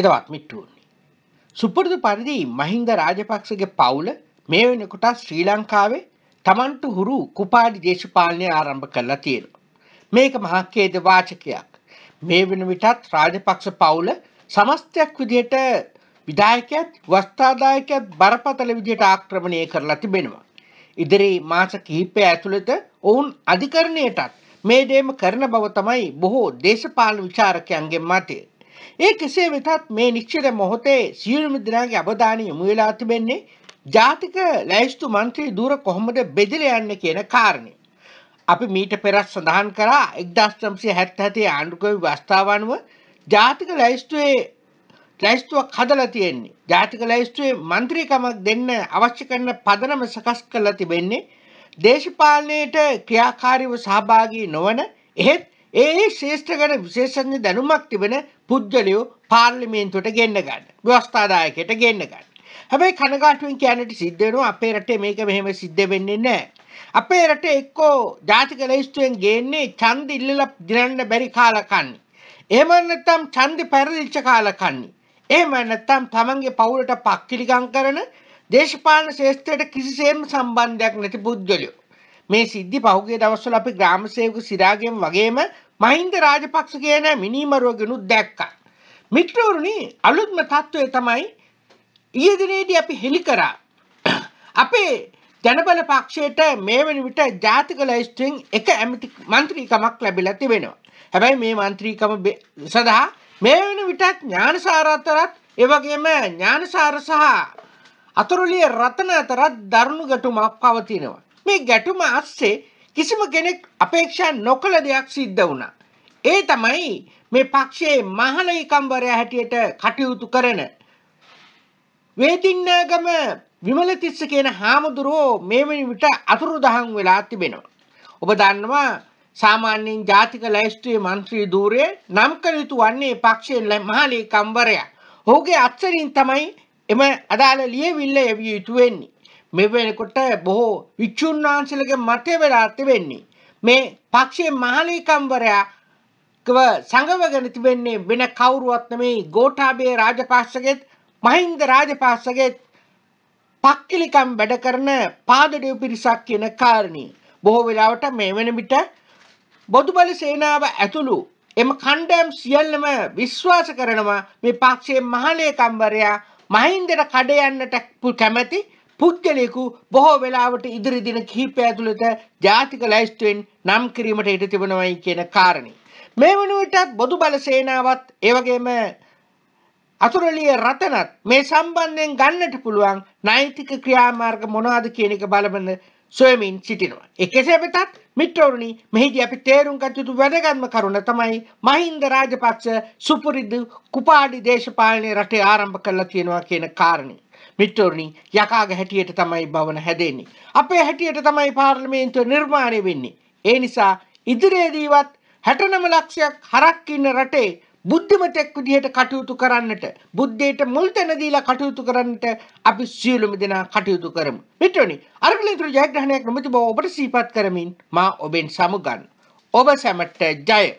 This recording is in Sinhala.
එකවත් මිට්ටුවන්නේ. සුපුරදු පරිදි මහින්ද රාජපක්ෂගේ පවුල මේ වෙනකොට ශ්‍රී ලංකාවේ තමන්ට හුරු කුපාඩි දේශපාලනය ආරම්භ කරලා තියෙන. මේක මහක්කේද වාචකයක්. මේ වෙන විටත් රාජපක්ෂ පවුල සමස්තයක් විදියට විදායකයත් වස්ථාදායකයත් බරපතල විදියට ආක්‍රමණය කරලා තිබෙනවා. ඉදිරි මාස කිහිපය ඇතුළත ඔවුන් අධිකරණයටත් මේ දේම කරන බව තමයි බොහෝ දේශපාලන විචාරකයන්ගේ මතය. ඒ කෙසේ වෙතත් මේ නික්ෂර මොහොතේ සියලුම දෙනාගේ අවධානය යොමු වෙලා තිබෙන්නේ ජාතික ලැයිස්තු මන්ත්‍රී දුර කොහොමද බෙදල යන්න කියන කාරණය. අපි මීට පෙරත් සඳහන් කරා එක්දස්ටම්සේ හැත් හැතේ ආණ්ඩුකවි වස්ථාවනුව ජාතික ලැයිස්තුවේ ලැයිස්තුවක් හදල තියෙන්නේ ජාතික ලැයිස්තුවේ මන්ත්‍රීකමක් දෙන්න අවශ්‍ය කරන පදනම සකස් කරලා තිබෙන්නේ දේශපාලනයට ක්‍රියාකාරීව සහභාගී නොවන එහෙත් ඒ ශේෂ්ඨකට විශේෂඥ දැනුමක් තිබෙන පුද්ගලයෝ පාර්ලිමේන්තුවට ගෙන්න ගන්න. ව්‍යවස්ථාදායකයට ගෙන්න ගන්න. හැබැයි කනගාටුවෙන් කියන්නට සිද්ධ වෙනවා අපේ රටේ මේක මෙහෙම සිද්ධ වෙන්නේ නැහැ. අපේ රටේ එක්කෝ ජාතික ලේස්තුවෙන් ගේන්නේ ඡන්ද ඉල්ලලා දිනන්න බැරි කාලකන්ණි. එහෙම නැත්නම් ඡන්ද පෙරලිච්ච කාලකන්ණි. එහෙම නැත්නම් තමන්ගේ පවුලට පක්කිලිකම් කරන දේශපාලන ශේෂ්ත්‍රයට කිසිසේම සම්බන්ධයක් නැති පුද්ගලයෝ. මේ සිද්ධි පහුගිය දවස්වල අපි ග්‍රාම සේවක සිරාගෙන් වගේම මහින්ද රාජපක්ෂ කියන මිනිමරුවගෙනුත් දැක්කා. මිත්‍රවරුණි අලුත්ම තත්ත්වය තමයි ඊයදිනේදී අපි හෙළි කරා. අපේ ජනබල පක්ෂයට මේ වනි විට ජාතික ලයිස්ට්‍රිං එක ඇමති මන්ත්‍රීකමක් ලැබිලා තිබෙනවා. හැබැයි මේ මන්ත්‍රීකම සඳහා මේ වන විටත් ඥානසාරත්තරත් එවගේම ඥානසාර සහ අතුරුලිය රතන අතරත් දරුණු ගැටුමක් පවතිනවා. මේ ගැටුම අස්සේ කිසිම කෙනෙක් අපේක්ෂා නොකළ දෙයක් සිද්ධ වුණා. ඒ තමයි මේ පක්ෂයේ මහලයිකම්වරය හැටියට කටයුතු කරන. වේතින්නගම විමලතිස්ස කියන හාමුදුරුවෝ මේමනි විට අතුරු දහන් වෙලා තිබෙනවා. ඔබ දන්නවා සාමාන්‍යයෙන් ජාතික ලයිස්ත්‍රයේ මන්ත්‍රී ධූරය නම් කළ යුතු වන්නේ පක්ෂයෙන් මහලේකම්වරයා. ඔහුගේ අත්සරින් තමයි එම අදාළ ලියවිල්ල එවිය යුතු වෙන්නේ. මේ වෙනකොට බොහෝ වික්ෂුන් වහන්සේලගේ මතය වෙලා තිබෙන්නේ. මේ පක්ෂයේ මහලේකම්වරයාව සංගවගෙන තිබෙන්නේ වෙන කවුරුවත් නෙමෙයි ගෝඨාභය රාජපක්ෂගෙත් මහින්ද රාජපක්ෂගෙත් පක්කිලිකම් වැඩ කරන පාදඩය පිරිසක් කියන කාරණේ. බොහෝ වෙලාවට මේ වෙන විට බොදුබල සේනාව ඇතුළු එම කණ්ඩෑම් සියල්ලම විශ්වාස කරනවා මේ පක්ෂයේ මහලේකම්වරයා මහින්දට කඩ යන්නට කැමැති පුද්ගලයෙකු බොහෝ වෙලාවට ඉදිරි දින කිහිපය ඇතුළත ජාතික ලැයිස්තුවෙන් නම් කිරීමට ඉඩ තිබෙනවයි කියන කාරණේ. මේ වෙනුවටත් බොදු බල සේනාවත් ඒ වගේම අතුරලිය රතනත් මේ සම්බන්ධයෙන් ගන්නට පුළුවන් නෛතික ක්‍රියාමාර්ග මොනවාද කියන එක බලබන සොයමින් සිටිනවා. ඒ කෙසේ වෙතත් මිත්‍රවරුනි මෙහිදී අපි තේරුම් ගත යුතු වැදගත්ම කරුණ තමයි මහින්ද රාජපක්ෂ සුපුරිදු කුපාඩි දේශපාලනය රටේ ආරම්භ කළා කියනවා කියන කාරණේ. මිටෝරණි යකාග හැටියට තමයි බවන හැදෙන්නේ. අපේ හැටියට තමයි පාර්ලිමේන්තුව නිර්මාණය වෙන්නේ. ඒ නිසා ඉදිරියේදීවත් හැටනම ලක්ෂයක් හරක් ඉන්න රටේ බුද්ධිමතෙක් විදිහට කටයුතු කරන්නට බුද්ධයට මුල් තැන දීලා කටයුතු කරන්නට අපි සියලුම දෙනා කටයුතු කරමු. මිත්‍රනි, අරගලතුරු ජයග්‍රහණයක් නොමැති බව ඔබට සිහිපත් කරමින් මා ඔබෙන් සමුගන්. ඔබ සැමට ජය.